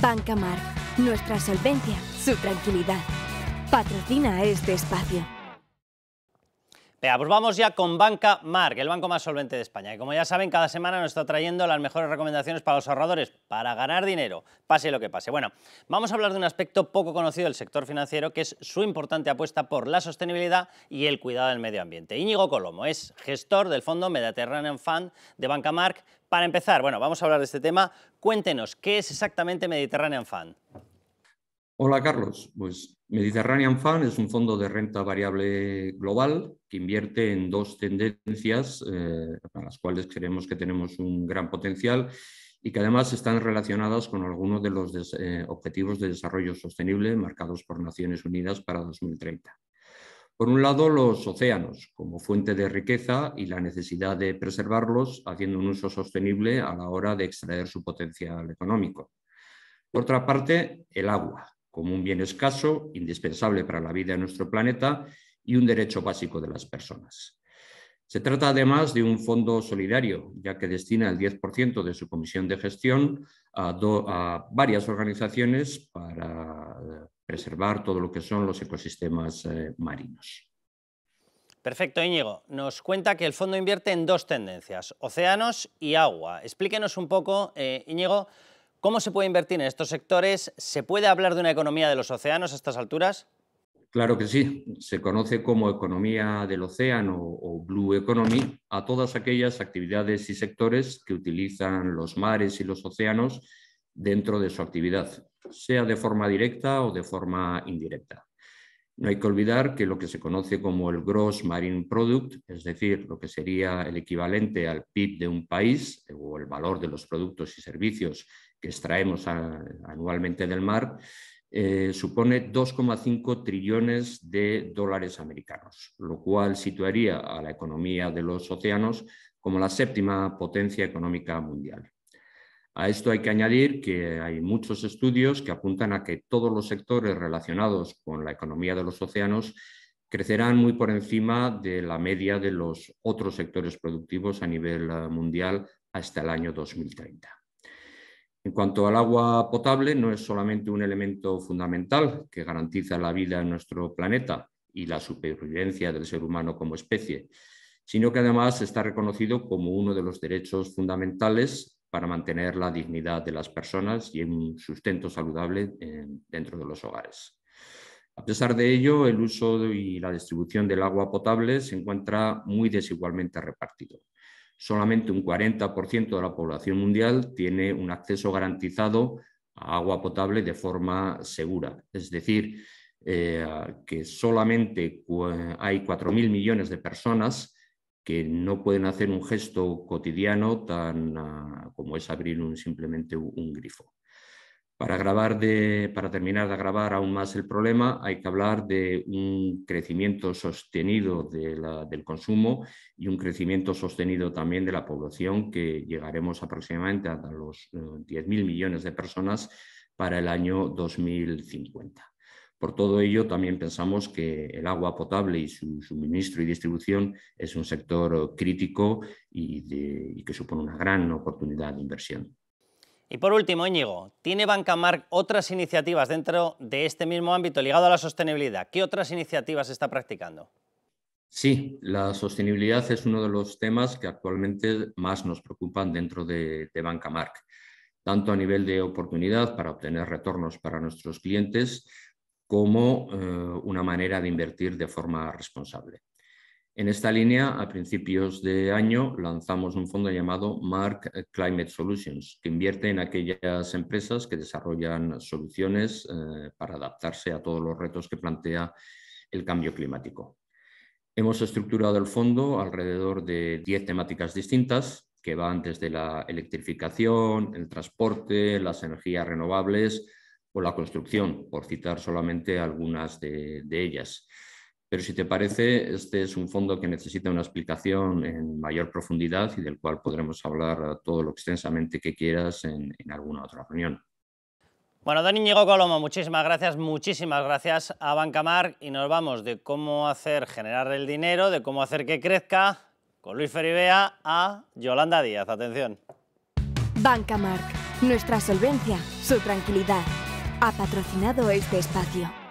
Banca Mar, nuestra solvencia, su tranquilidad. Patrocina este espacio pues vamos ya con Banca Mark, el banco más solvente de España, Y como ya saben, cada semana nos está trayendo las mejores recomendaciones para los ahorradores, para ganar dinero, pase lo que pase. Bueno, vamos a hablar de un aspecto poco conocido del sector financiero, que es su importante apuesta por la sostenibilidad y el cuidado del medio ambiente. Íñigo Colomo es gestor del fondo Mediterranean Fund de Banca Mark. Para empezar, bueno, vamos a hablar de este tema. Cuéntenos, ¿qué es exactamente Mediterranean Fund? Hola Carlos, pues Mediterranean Fund es un fondo de renta variable global que invierte en dos tendencias para eh, las cuales creemos que tenemos un gran potencial y que además están relacionadas con algunos de los eh, objetivos de desarrollo sostenible marcados por Naciones Unidas para 2030. Por un lado, los océanos como fuente de riqueza y la necesidad de preservarlos haciendo un uso sostenible a la hora de extraer su potencial económico. Por otra parte, el agua, como un bien escaso, indispensable para la vida de nuestro planeta y un derecho básico de las personas. Se trata además de un fondo solidario, ya que destina el 10% de su comisión de gestión a, varias organizaciones para preservar todo lo que son los ecosistemas eh, marinos. Perfecto, Íñigo. Nos cuenta que el fondo invierte en dos tendencias, océanos y agua. Explíquenos un poco, eh, Íñigo, ¿Cómo se puede invertir en estos sectores? ¿Se puede hablar de una economía de los océanos a estas alturas? Claro que sí, se conoce como economía del océano o Blue Economy a todas aquellas actividades y sectores que utilizan los mares y los océanos dentro de su actividad, sea de forma directa o de forma indirecta. No hay que olvidar que lo que se conoce como el Gross Marine Product, es decir, lo que sería el equivalente al PIB de un país o el valor de los productos y servicios que extraemos anualmente del mar, eh, supone 2,5 trillones de dólares americanos, lo cual situaría a la economía de los océanos como la séptima potencia económica mundial. A esto hay que añadir que hay muchos estudios que apuntan a que todos los sectores relacionados con la economía de los océanos crecerán muy por encima de la media de los otros sectores productivos a nivel eh, mundial hasta el año 2030. En cuanto al agua potable, no es solamente un elemento fundamental que garantiza la vida en nuestro planeta y la supervivencia del ser humano como especie, sino que además está reconocido como uno de los derechos fundamentales para mantener la dignidad de las personas y un sustento saludable eh, dentro de los hogares. A pesar de ello, el uso y la distribución del agua potable se encuentra muy desigualmente repartido solamente un 40% de la población mundial tiene un acceso garantizado a agua potable de forma segura. Es decir, eh, que solamente hay 4.000 millones de personas que no pueden hacer un gesto cotidiano tan ah, como es abrir simplemente un grifo. Para, de, para terminar de agravar aún más el problema, hay que hablar de un crecimiento sostenido del consumo y un crecimiento sostenido también de la población, que llegaremos aproximadamente a los 10.000 eh, millones de personas para el año 2050. Por todo ello, también pensamos que el agua potable y su suministro y distribución es un sector crítico y que supone una gran oportunidad de inversión. Y por último, Íñigo, ¿tiene Bancamark otras iniciativas dentro de este mismo ámbito ligado a la sostenibilidad? ¿Qué otras iniciativas está practicando? Sí, la sostenibilidad es uno de los temas que actualmente más nos preocupan dentro de, Banca Bancamark, tanto a nivel de oportunidad para obtener retornos para nuestros clientes como eh, una manera de invertir de forma responsable. En esta línea, a principios de año, lanzamos un fondo llamado Mark Climate Solutions, que invierte en aquellas empresas que desarrollan soluciones eh, para adaptarse a todos los retos que plantea el cambio climático. Hemos estructurado el fondo alrededor de 10 temáticas distintas, que van desde la electrificación, el transporte, las energías renovables o la construcción, por citar solamente algunas de ellas. Pero si te parece, este es un fondo que necesita una explicación en mayor profundidad y del cual podremos hablar todo lo extensamente que quieras en, alguna otra reunión. Bueno, Dani Íñigo Colomo, muchísimas gracias, muchísimas gracias a Bancamar y nos vamos de cómo hacer generar el dinero, de cómo hacer que crezca, con Luis Feribea a Yolanda Díaz. Atención. Bancamar, nuestra solvencia, su tranquilidad. Ha patrocinado este espacio.